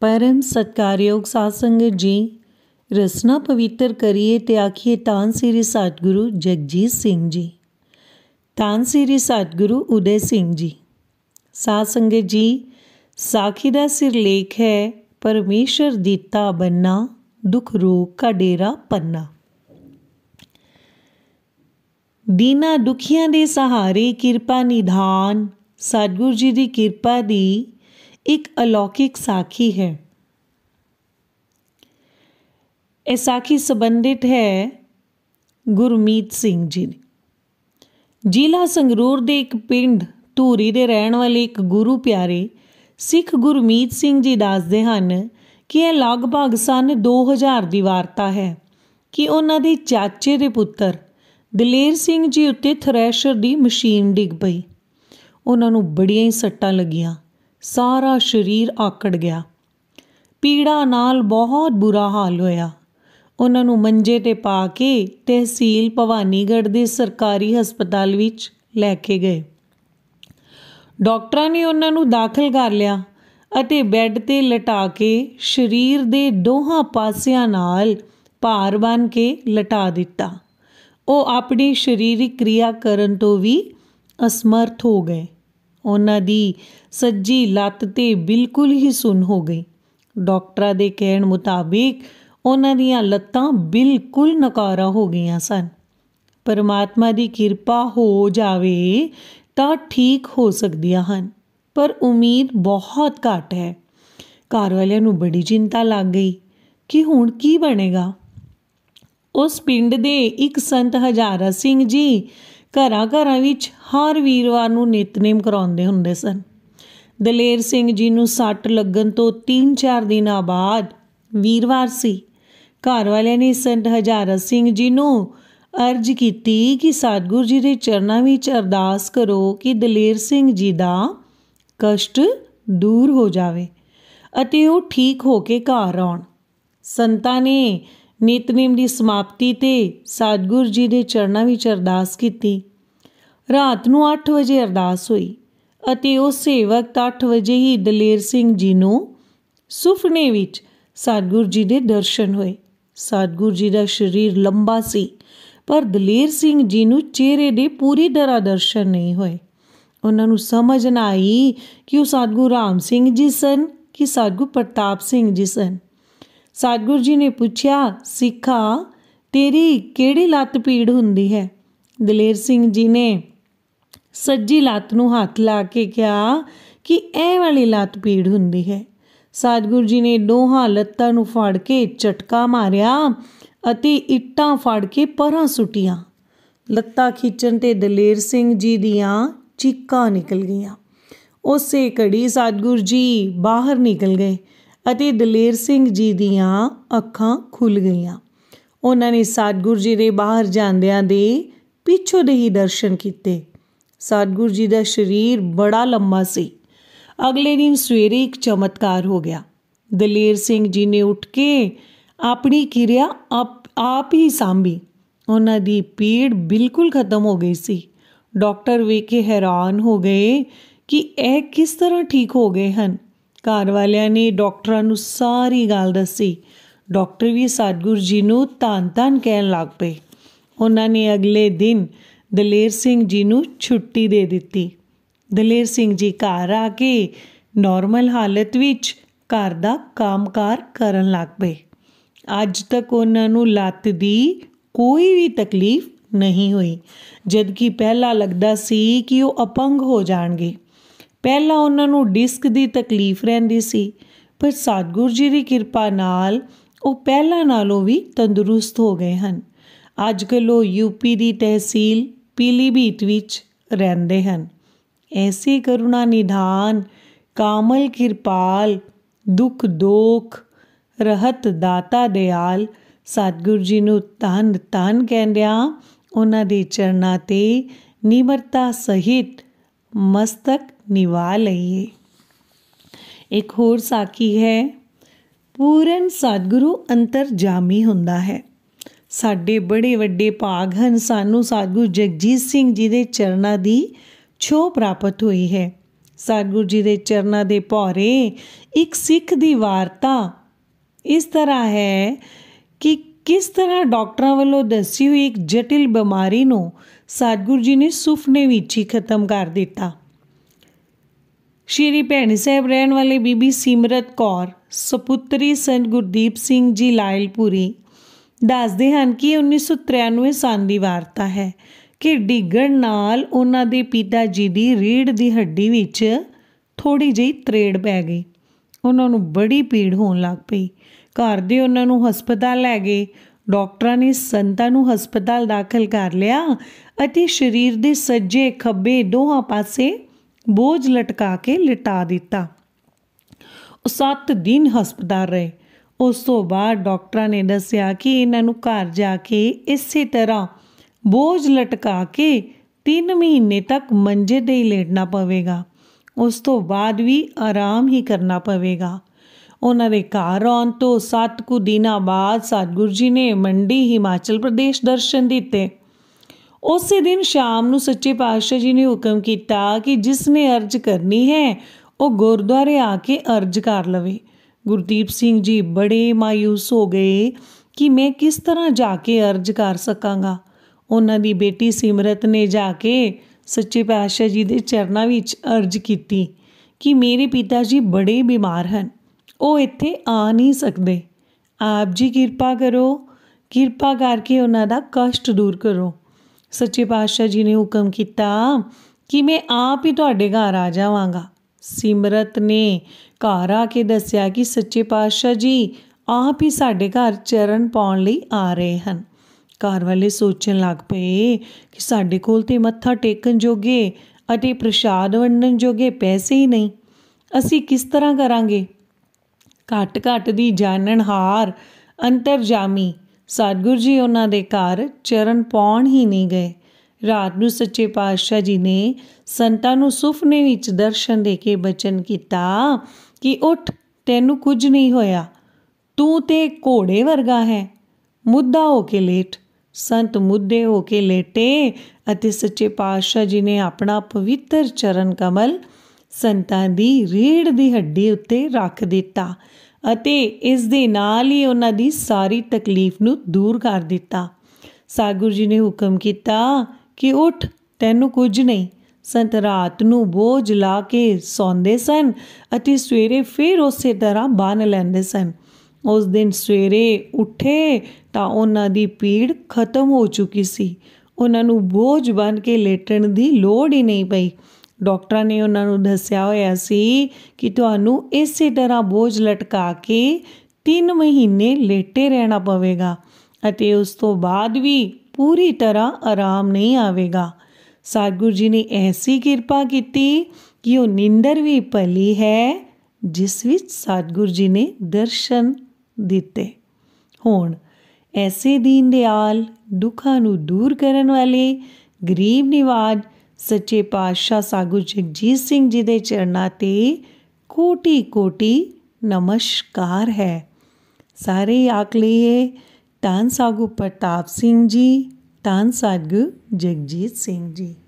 ਪਰਮ ਸਤਕਾਰਯੋਗ ਸਾਧ ਜੀ ਰਸਨਾ ਪਵਿੱਤਰ ਕਰੀਏ ਤੇ ਆਖੀਏ ਤਾਂ ਸ੍ਰੀ ਸਤਗੁਰੂ ਜਗਜੀਤ ਸਿੰਘ ਜੀ ਤਾਂ ਸ੍ਰੀ ਸਤਗੁਰੂ ਉਦੈ ਸਿੰਘ ਜੀ ਸਾਧ ਜੀ ਸਾਖੀ ਦਾ ਸਿਰਲੇਖ ਹੈ ਪਰਮੇਸ਼ਰ ਦਿੱਤਾ ਬੰਨਾ ਦੁਖ ਰੋਗ ਕਾ ਡੇਰਾ ਪੰਨਾ ਦੀਨਾ ਦੁਖੀਆਂ ਦੇ ਸਹਾਰੇ ਕਿਰਪਾ ਨਿਧਾਨ ਸਤਗੁਰ ਜੀ ਦੀ ਕਿਰਪਾ ਦੀ ਇੱਕ ਅਲੌਕਿਕ ਸਾਖੀ ਹੈ ਇਹ ਸਾਖੀ ਸੰਬੰਧਿਤ ਹੈ ਗੁਰਮੀਤ ਸਿੰਘ ਜੀ ਦੀ ਜ਼ਿਲ੍ਹਾ ਸੰਗਰੂਰ ਦੇ ਇੱਕ ਪਿੰਡ ਧੂਰੀ ਦੇ ਰਹਿਣ ਵਾਲੇ ਇੱਕ ਗੁਰੂ ਪਿਆਰੇ ਸਿੱਖ ਗੁਰਮੀਤ ਸਿੰਘ ਜੀ ਦੱਸਦੇ ਹਨ ਕਿ ਇਹ ਲਗਭਗ ਸਨ 2000 ਦੀ ਵਾਰਤਾ ਹੈ ਕਿ ਉਹਨਾਂ ਦੇ ਚਾਚੇ ਦੇ ਪੁੱਤਰ ਦਲੇਰ ਸਿੰਘ ਜੀ ਉੱਤੇ ਥਰੈਸ਼ਰ ਦੀ ਮਸ਼ੀਨ ਡਿੱਗ ਪਈ ਉਹਨਾਂ ਨੂੰ ਬੜੀਆਂ ਹੀ ਸੱਟਾਂ ਲੱਗੀਆਂ ਸਾਰਾ ਸਰੀਰ ਆਕੜ ਗਿਆ ਪੀੜਾ ਨਾਲ ਬਹੁਤ ਬੁਰਾ ਹਾਲ ਹੋਇਆ ਉਹਨਾਂ ਨੂੰ ਮੰਜੇ ਤੇ ਪਾ ਕੇ ਤਹਿਸੀਲ ਭਵਾਨੀਗੜ੍ਹ ਦੇ ਸਰਕਾਰੀ ਹਸਪਤਾਲ ਵਿੱਚ ਲੈ ਕੇ ਗਏ ਡਾਕਟਰਾਂ ਨੇ ਉਹਨਾਂ ਨੂੰ ਦਾਖਲ ਕਰ ਲਿਆ ਅਤੇ ਬੈੱਡ ਤੇ ਲਟਾ ਕੇ ਸਰੀਰ ਦੇ ਦੋਹਾਂ ਪਾਸਿਆਂ ਨਾਲ ਭਾਰ ਬਨ ਕੇ ਲਟਾ ਦਿੱਤਾ ਉਹ ਆਪਣੀ ਸਰੀਰਕ ਕਿਰਿਆ ਕਰਨ ਤੋਂ ਵੀ ਅਸਮਰਥ ਹੋ ਗਏ ਉਹਨਾਂ ਦੀ ਸੱਜੀ ਲੱਤ ਤੇ ਬਿਲਕੁਲ ਹੀ ਸੁੰਨ ਹੋ ਗਈ ਡਾਕਟਰਾਂ ਦੇ ਕਹਿਣ ਮੁਤਾਬਿਕ ਉਹਨਾਂ ਦੀਆਂ ਲੱਤਾਂ ਬਿਲਕੁਲ ਨਕਾਰਾ ਹੋ ਗਈਆਂ ਸਨ ਪਰਮਾਤਮਾ ਦੀ ਕਿਰਪਾ ਹੋ ਜਾਵੇ ਤਾਂ ਠੀਕ ਹੋ ਸਕਦੀਆਂ ਹਨ ਪਰ ਉਮੀਦ ਬਹੁਤ ਘੱਟ ਹੈ ਘਰ ਵਾਲਿਆਂ ਨੂੰ ਬੜੀ ਚਿੰਤਾ ਲੱਗ ਗਈ ਕਿ ਹੁਣ ਕੀ ਬਣੇਗਾ ਉਸ ਪਿੰਡ ਦੇ ਇੱਕ ਸੰਤ ਹਜ਼ਾਰਾ ਸਿੰਘ ਜੀ ਘਰਾਂ ਘਰਾਂ ਵਿੱਚ ਹਰ ਵੀਰਵਾਰ ਨੂੰ ਨਿਤਨੇਮ ਕਰਾਉਂਦੇ ਹੁੰਦੇ ਸਨ ਦਲੇਰ ਸਿੰਘ ਜੀ ਨੂੰ ਸੱਟ ਲੱਗਣ ਤੋਂ 3-4 ਦਿਨਾਂ ਬਾਅਦ ਵੀਰਵਾਰ ਸੀ ਘਰ ਵਾਲਿਆਂ ਨੇ ਸੰਤ ਹਜ਼ਾਰਾ ਸਿੰਘ ਜੀ ਨੂੰ ਅਰਜ ਕੀਤੀ ਕਿ ਸਤਗੁਰ ਜੀ ਦੇ ਚਰਨਾਂ ਵਿੱਚ ਅਰਦਾਸ ਕਰੋ ਕਿ ਦਲੇਰ ਸਿੰਘ ਜੀ ਦਾ ਕਸ਼ਟ ਦੂਰ ਹੋ ਜਾਵੇ ਅਤੇ ਉਹ ਠੀਕ ਹੋ ਕੇ ਘਰ ਆਉਣ ਸੰਤਾਂ ਨੇ ਨਿਤਨੇਮ ਦੀ ਸਮਾਪਤੀ ਤੇ ਸਤਗੁਰ ਜੀ ਦੇ ਚਰਨਾਂ ਵਿੱਚ ਅਰਦਾਸ ਕੀਤੀ ਰਾਤ ਨੂੰ 8 ਵਜੇ ਅਰਦਾਸ ਹੋਈ ਅਤੇ ਉਹ ਸੇਵਕ 8 ਵਜੇ ਹੀ ਦਲੇਰ ਸਿੰਘ ਜੀ ਨੂੰ ਸੁਪਨੇ ਵਿੱਚ ਸਤਗੁਰ ਜੀ ਦੇ ਦਰਸ਼ਨ ਹੋਏ ਸਤਗੁਰ ਜੀ ਦਾ ਸਰੀਰ ਲੰਬਾ ਸੀ ਪਰ ਦਲੇਰ ਸਿੰਘ ਜੀ ਨੂੰ ਚਿਹਰੇ ਦੇ ਪੂਰੀ ਤਰ੍ਹਾਂ ਦਰਸ਼ਨ ਨਹੀਂ ਹੋਏ ਉਹਨਾਂ ਨੂੰ ਸਮਝ ਨਾ ਆਈ ਕਿ ਉਹ ਸਤਗੁਰ ਰਾਮ ਸਿੰਘ ਜੀ ਸਨ ਕਿ ਸਤਗੁਰ ਪ੍ਰਤਾਪ ਸਿੰਘ ਜੀ ਸਨ ਸਤਿਗੁਰੂ ਜੀ ਨੇ ਪੁੱਛਿਆ ਸਿੱਖਾ ਤੇਰੀ ਕਿਹੜੀ ਲੱਤ ਪੀੜ ਹੁੰਦੀ ਹੈ ਦਲੇਰ ਸਿੰਘ ਜੀ ਨੇ ਸੱਜੀ ਲੱਤ ਨੂੰ ਹੱਥ ਲਾ ਕੇ ਕਿਹਾ ਕਿ ਇਹ ਵਾਲੀ ਲੱਤ ਪੀੜ ਹੁੰਦੀ ਹੈ ਸਤਿਗੁਰੂ ਜੀ ਨੇ ਦੋਹਾਂ ਲੱਤਾਂ ਨੂੰ ਫੜ ਕੇ ਝਟਕਾ ਮਾਰਿਆ ਅਤੇ ਇੱਟਾਂ ਫੜ ਕੇ ਪਰਾਂ ਸੁੱਟੀਆਂ ਲੱਤਾਂ ਖਿੱਚਣ ਤੇ ਦਲੇਰ ਸਿੰਘ ਜੀ ਦੀਆਂ ਚੀਕਾਂ ਨਿਕਲ ਗਈਆਂ ਉਸੇ ਘੜੀ ਸਤਿਗੁਰੂ ਜੀ ਬਾਹਰ ਨਿਕਲ ਗਏ ਅਤੇ ਦਲੇਰ ਸਿੰਘ ਜੀ ਦੀਆਂ ਅੱਖਾਂ ਖੁੱਲ ਗਈਆਂ ਉਹਨਾਂ ਨੇ ਸਤਗੁਰ ਜੀ ਦੇ ਬਾਹਰ ਜਾਂਦਿਆਂ ਦੇ ਪਿੱਛੋਂ ਦੇ ਹੀ ਦਰਸ਼ਨ ਕੀਤੇ ਸਤਗੁਰ ਜੀ ਦਾ ਸਰੀਰ ਬੜਾ ਲੰਮਾ ਸੀ ਅਗਲੇ ਦਿਨ ਸਵੇਰੇ ਇੱਕ ਚਮਤਕਾਰ ਹੋ ਗਿਆ ਦਲੇਰ ਸਿੰਘ ਜੀ ਨੇ ਉੱਠ ਕੇ ਆਪਣੀ ਕਿਰਿਆ ਆਪ ਹੀ ਸਾਂਭੀ ਉਹਨਾਂ ਦੀ ਪੀੜ ਬਿਲਕੁਲ ਖਤਮ ਹੋ ਗਈ ਸੀ ਡਾਕਟਰ ਵੀ ਕੇ ਹੈਰਾਨ ਹੋ ਗਏ ਕਿ ਇਹ ਕਿਸ ਤਰ੍ਹਾਂ ਠੀਕ ਹੋ ਗਏ ਹਨ ਘਰ ਵਾਲਿਆਂ ਨੇ ਡਾਕਟਰਾਂ ਨੂੰ ਸਾਰੀ ਗੱਲ ਦੱਸੀ ਡਾਕਟਰ ਵੀ ਸਤਗੁਰ ਜੀ ਨੂੰ ਤਾਂ ਤਾਂ ਕਹਿਣ ਲੱਗ ਪਏ ਉਹਨਾਂ ਨੇ ਅਗਲੇ ਦਿਨ ਦਲੇਰ ਸਿੰਘ ਜੀ ਨੂੰ ਛੁੱਟੀ ਦੇ ਦਿੱਤੀ ਦਲੇਰ ਸਿੰਘ ਜੀ ਘਰ ਆ ਕੇ ਨਾਰਮਲ ਹਾਲਤ ਵਿੱਚ ਘਰ ਦਾ ਕੰਮਕਾਰ ਕਰਨ ਲੱਗ ਪਏ ਅੱਜ ਤੱਕ ਉਹਨਾਂ ਨੂੰ ਲੱਤ ਦੀ ਕੋਈ ਵੀ ਤਕਲੀਫ ਨਹੀਂ ਹੋਈ ਜਦ ਕਿ ਪਹਿਲਾਂ ਲੱਗਦਾ ਸੀ ਕਿ ਉਹ ਅਪੰਗ ਹੋ ਜਾਣਗੇ ਪਹਿਲਾਂ ਉਹਨਾਂ ਨੂੰ ਡਿਸਕ ਦੀ ਤਕਲੀਫ ਰਹਿੰਦੀ ਸੀ ਪਰ ਸਤਗੁਰ ਜੀ ਦੀ ਕਿਰਪਾ ਨਾਲ ਉਹ ਪਹਿਲਾਂ ਨਾਲੋਂ ਵੀ ਤੰਦਰੁਸਤ ਹੋ ਗਏ ਹਨ ਅੱਜ ਕੱਲ ਉਹ ਯੂਪੀ ਦੀ ਤਹਿਸੀਲ ਪੀਲੀਭੀਤ ਵਿੱਚ ਰਹਿੰਦੇ ਹਨ ਐਸੀ ਕਰੁਣਾ ਨਿਧਾਨ ਕਾਮਲ ਕਿਰਪਾਲ ਦੁੱਖ ਦੋਖ ਰਹਤ ਦਾਤਾ ਦਿਆਲ ਸਤਗੁਰ ਜੀ ਨੂੰ ਤਨ ਤਨ ਕਹਿੰਦਿਆ ਉਹਨਾਂ ਦੇ ਚਰਨਾਂ ਤੇ ਨਿਮਰਤਾ ਸਹਿਤ ਮਸਤਕ ਨਿਵਾ ਲਈਏ ਇੱਕ ਹੋਰ ਸਾਖੀ ਹੈ ਪੂਰਨ ਸਤਿਗੁਰੂ ਅੰਤਰਜਾਮੀ ਹੁੰਦਾ ਹੈ ਸਾਡੇ ਬੜੇ ਵੱਡੇ ਭਾਗ ਹਨ ਸਾਨੂੰ ਸਤਿਗੁਰੂ ਜਗਜੀਤ ਸਿੰਘ ਜੀ ਦੇ ਚਰਨਾਂ ਦੀ ਛੋਹ ਪ੍ਰਾਪਤ ਹੋਈ ਹੈ ਸਤਗੁਰ ਜੀ ਦੇ ਚਰਨਾਂ ਦੇ ਭੌਰੇ ਇੱਕ ਸਿੱਖ ਦੀ ਵਾਰਤਾ ਇਸ ਤਰ੍ਹਾਂ ਹੈ ਕਿ ਕਿਸ ਤਰ੍ਹਾਂ ਡਾਕਟਰਾਂ ਵੱਲੋਂ ਦੱਸੀ ਹੋਈ ਇੱਕ ਜਟਿਲ ਬਿਮਾਰੀ ਨੂੰ ਸਤਿਗੁਰੂ ਜੀ ਨੇ ਸੁਪਨੇ ਵਿੱਚ ਹੀ ਖਤਮ ਕਰ ਦਿੱਤਾ ਸ਼੍ਰੀ ਭੈਣੀ ਸਾਹਿਬ ਰਹਿਣ ਵਾਲੇ ਬੀਬੀ ਸਿਮਰਤ ਕੌਰ ਸੁਪੁੱਤਰੀ ਸੰਤ ਗੁਰਦੀਪ ਸਿੰਘ ਜੀ ਲਾਇਲਪੁਰੀ ਦੱਸਦੇ ਹਨ ਕਿ 1993 ਸਾਲ ਦੀ ਵਾਰਤਾ ਹੈ ਕਿ ਡਿੱਗਣ ਨਾਲ ਉਹਨਾਂ ਦੇ ਪਿਤਾ ਜੀ ਦੀ ਰੀੜ ਦੀ ਹੱਡੀ ਵਿੱਚ ਥੋੜੀ ਜਿਹੀ ਤਰੇੜ ਪੈ ਗਈ ਉਹਨਾਂ ਨੂੰ ਬੜੀ ਪੀੜ ਹੋਣ ਲੱਗ ਪਈ ਘਰ ਦੇ ਉਹਨਾਂ ਨੂੰ ਹਸਪਤਾਲ ਲੈ ਗਏ ਡਾਕਟਰਾਂ ਨੇ ਸੰਤਾਂ ਨੂੰ ਹਸਪਤਾਲ ਦਾਖਲ ਕਰ ਲਿਆ ਅਤੇ ਸਰੀਰ ਦੇ ਸੱਜੇ ਖੱਬੇ ਦੋਹਾਂ ਪਾਸੇ ਬੋਝ ਲਟਕਾ ਕੇ ਲਿਟਾ ਦਿੱਤਾ ਉਹ 7 ਦਿਨ ਹਸਪਤਾਲ ਰਹੇ ਉਸ ਤੋਂ ਬਾਅਦ ਡਾਕਟਰਾਂ ਨੇ ਦੱਸਿਆ ਕਿ ਇਹਨਾਂ ਨੂੰ ਘਰ ਜਾ ਕੇ ਇਸੇ ਤਰ੍ਹਾਂ ਬੋਝ ਲਟਕਾ ਕੇ 3 ਮਹੀਨੇ ਤੱਕ ਮੰਜੇ ਤੇ ਹੀ ਲੇਟਣਾ ਪਵੇਗਾ ਉਸ ਤੋਂ ਬਾਅਦ ਵੀ ਆਰਾਮ ਹੀ ਕਰਨਾ ਪਵੇਗਾ ਉਹਨਾਂ ਦੇ ਘਰ ਆਉਣ ਤੋਂ 7 ਕੁ ਦਿਨਾਂ ਬਾਅਦ ਸਤਗੁਰੂ ਜੀ ਨੇ ਮੰਡੀ ਹਿਮਾਚਲ ਪ੍ਰਦੇਸ਼ ਦਰਸ਼ਨ ਦਿੱਤੇ ਉਸੇ ਦਿਨ ਸ਼ਾਮ ਨੂੰ ਸੱਚੇ ਪਾਤਸ਼ਾਹ ਜੀ ਨੇ ਹੁਕਮ ਕੀਤਾ ਕਿ ਜਿਸ ਨੇ ਅਰਜ ਕਰਨੀ ਹੈ ਉਹ ਗੁਰਦੁਆਰੇ ਆ ਕੇ ਅਰਜ ਕਰ ਲਵੇ ਗੁਰਦੀਪ ਸਿੰਘ ਜੀ ਬੜੇ ਮਾਇੂਸ ਹੋ ਗਏ ਕਿ ਮੈਂ ਕਿਸ ਤਰ੍ਹਾਂ ਜਾ ਕੇ ਅਰਜ ਕਰ ਸਕਾਂਗਾ ਉਹਨਾਂ ਦੀ ਬੇਟੀ ਸਿਮਰਤ ਨੇ ਜਾ ਕੇ ਸੱਚੇ ਪਾਤਸ਼ਾਹ ਜੀ ਦੇ ਚਰਨਾਂ ਵਿੱਚ ਅਰਜ ਕੀਤੀ ਕਿ ਮੇਰੇ ਪਿਤਾ ਜੀ ਬੜੇ ਬਿਮਾਰ ਹਨ ਉਹ ਇੱਥੇ ਆ ਨਹੀਂ ਸਕਦੇ ਆਪ ਜੀ ਕਿਰਪਾ ਕਰੋ ਕਿਰਪਾ ਕਰਕੇ ਉਹਨਾਂ ਦਾ ਕਸ਼ਟ ਦੂਰ ਕਰੋ ਸੱਚੇ ਪਾਤਸ਼ਾਹ ਜੀ ਨੇ ਹੁਕਮ ਕੀਤਾ ਕਿ ਮੈਂ ਆਪ ਹੀ ਤੁਹਾਡੇ ਘਰ ਆ ਜਾਵਾਂਗਾ ਸਿਮਰਤ ਨੇ ਘਰ ਆ ਕੇ ਦੱਸਿਆ ਕਿ ਸੱਚੇ ਪਾਤਸ਼ਾਹ ਜੀ ਆਪ ਹੀ ਸਾਡੇ ਘਰ ਚਰਨ ਪਾਉਣ ਲਈ ਆ ਰਹੇ ਹਨ ਘਰ ਵਾਲੇ ਸੋਚਣ ਲੱਗ ਪਏ ਕਿ ਸਾਡੇ ਕੋਲ ਤੇ ਮੱਥਾ ਟੇਕਣ ਜੋਗੇ ਅਤੇ ਪ੍ਰਸ਼ਾਦ ਵੰਡਣ ਜੋਗੇ ਪੈਸੇ ਹੀ ਨਹੀਂ ਅਸੀਂ ਕਿਸ ਤਰ੍ਹਾਂ ਕਰਾਂਗੇ ਘਟ ਘਟ ਦੀ ਜਾਣਨ ਅੰਤਰ ਅੰਤਰਜਾਮੀ ਸਤਗੁਰ ਜੀ ਉਹਨਾਂ ਦੇ ਘਰ ਚਰਨ ਪਾਉਣ ਹੀ ਨਹੀਂ ਗਏ ਰਾਤ ਨੂੰ ਸੱਚੇ ਪਾਤਸ਼ਾਹ ਜੀ ਨੇ ਸੰਤਾਂ ਨੂੰ ਸੁਪਨੇ ਵਿੱਚ ਦਰਸ਼ਨ ਦੇ ਕੇ ਬਚਨ ਕੀਤਾ ਕਿ ਉੱਠ ਤੈਨੂੰ ਕੁਝ ਨਹੀਂ ਹੋਇਆ ਤੂੰ ਤੇ ਘੋੜੇ ਵਰਗਾ ਹੈ ਮੁੱਦਾ ਹੋ ਕੇ ਲੇਟ ਸੰਤ ਮੁੱਦੇ ਹੋ ਕੇ ਲੇਟੇ ਅਤੇ ਸੱਚੇ ਪਾਤਸ਼ਾਹ ਜੀ ਨੇ ਆਪਣਾ ਪਵਿੱਤਰ ਚਰਨ ਕਮਲ ਸੰਤਾਂ ਦੀ ਰੀੜ ਦੀ ਹੱਡੀ ਉੱਤੇ ਰੱਖ ਦਿੱਤਾ ਅਤੇ ਇਸ ਦੇ ਨਾਲ ਹੀ ਉਹਨਾਂ ਦੀ ਸਾਰੀ ਤਕਲੀਫ ਨੂੰ ਦੂਰ ਕਰ ਦਿੱਤਾ ਸਾਗੁਰ ਜੀ ਨੇ ਹੁਕਮ ਕੀਤਾ ਕਿ ਉਠ ਤੈਨੂੰ ਕੁਝ ਨਹੀਂ ਸੰਤ ਰਾਤ ਨੂੰ ਬੋਝ ਲਾ ਕੇ ਸੌਂਦੇ ਸਨ ਅਤੇ ਸਵੇਰੇ ਫੇਰ ਉਸੇ ਤਰ੍ਹਾਂ ਬਾਨ ਲੈਂਦੇ ਸਨ ਉਸ ਦਿਨ ਸਵੇਰੇ ਉੱਠੇ ਤਾਂ ਉਹਨਾਂ ਦੀ ਪੀੜ ਖਤਮ ਹੋ ਚੁੱਕੀ ਸੀ ਉਹਨਾਂ ਨੂੰ ਬੋਝ ਬਣ ਕੇ ਲੇਟਣ ਦੀ ਲੋੜ ਹੀ ਨਹੀਂ ਪਈ ਡਾਕਟਰਾਂ ਨੇ ਉਹਨਾਂ ਨੂੰ ਦੱਸਿਆ ਹੋਇਆ ਸੀ ਕਿ ਤੁਹਾਨੂੰ ਇਸੇ ਤਰ੍ਹਾਂ ਬੋਝ ਲਟਕਾ ਕੇ 3 ਮਹੀਨੇ ਲੇਟੇ ਰਹਿਣਾ ਪਵੇਗਾ ਅਤੇ ਉਸ ਤੋਂ ਬਾਅਦ ਵੀ ਪੂਰੀ ਤਰ੍ਹਾਂ ਆਰਾਮ ਨਹੀਂ ਆਵੇਗਾ ਸਾਧਗੁਰੂ ਜੀ ਨੇ ਐਸੀ ਕਿਰਪਾ ਕੀਤੀ ਕਿ ਉਹ ਨਿੰਦਰ ਵੀ ਭਲੀ ਹੈ ਜਿਸ ਵਿੱਚ ਸਾਧਗੁਰੂ ਜੀ ਨੇ ਦਰਸ਼ਨ ਦਿੱਤੇ ਹੋਣ ਐਸੇ ਦੀਨ ਆਲ ਦੁੱਖਾਂ ਨੂੰ ਦੂਰ ਕਰਨ ਵਾਲੇ ਗਰੀਬ ਨਿਵਾਜ ਸੱਚੇ ਪਾਤਸ਼ਾਹ ਸਾਗੂ ਜਗਜੀਤ ਸਿੰਘ ਜੀ ਦੇ ਚਰਨਾਂ ਤੇ ਕੋਟੀ ਕੋਟੀ ਨਮਸਕਾਰ ਹੈ ਸਾਰੇ ਆਖ ਤਾਂ ਸਾਗੂ ਪ੍ਰਤਾਪ ਸਿੰਘ ਜੀ ਤਾਂ ਸਾਗੂ ਜਗਜੀਤ ਸਿੰਘ ਜੀ